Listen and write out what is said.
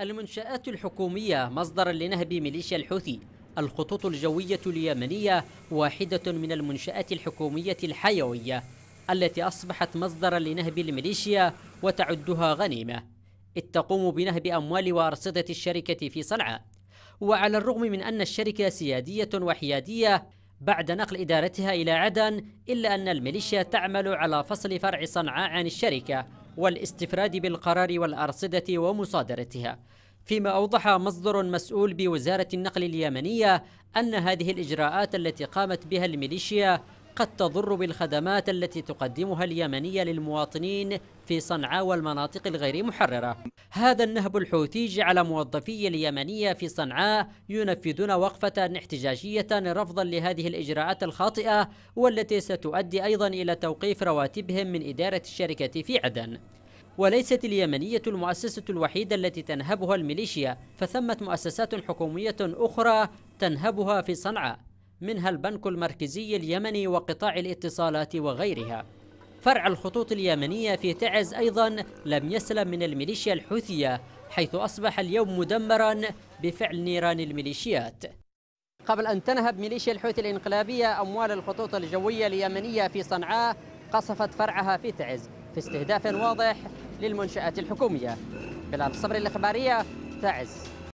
المنشآت الحكومية مصدرا لنهب ميليشيا الحوثي الخطوط الجوية اليمنية واحدة من المنشآت الحكومية الحيوية التي أصبحت مصدرا لنهب الميليشيا وتعدها غنيمة إذ تقوم بنهب أموال وأرصدة الشركة في صنعاء وعلى الرغم من أن الشركة سيادية وحيادية بعد نقل إدارتها إلى عدن إلا أن الميليشيا تعمل على فصل فرع صنعاء عن الشركة والاستفراد بالقرار والأرصدة ومصادرتها فيما أوضح مصدر مسؤول بوزارة النقل اليمنية أن هذه الإجراءات التي قامت بها الميليشيا قد تضر بالخدمات التي تقدمها اليمنية للمواطنين في صنعاء والمناطق الغير محررة هذا النهب الحوثي جعل موظفي اليمنية في صنعاء ينفذون وقفة احتجاجية رفضا لهذه الإجراءات الخاطئة والتي ستؤدي أيضا إلى توقيف رواتبهم من إدارة الشركة في عدن وليست اليمنية المؤسسة الوحيدة التي تنهبها الميليشيا فثمة مؤسسات حكومية أخرى تنهبها في صنعاء منها البنك المركزي اليمني وقطاع الاتصالات وغيرها فرع الخطوط اليمنية في تعز أيضا لم يسلم من الميليشيا الحوثية حيث أصبح اليوم مدمرا بفعل نيران الميليشيات قبل أن تنهب ميليشيا الحوثي الإنقلابية أموال الخطوط الجوية اليمنية في صنعاء قصفت فرعها في تعز في استهداف واضح للمنشآت الحكومية بلال صبر الإخبارية تعز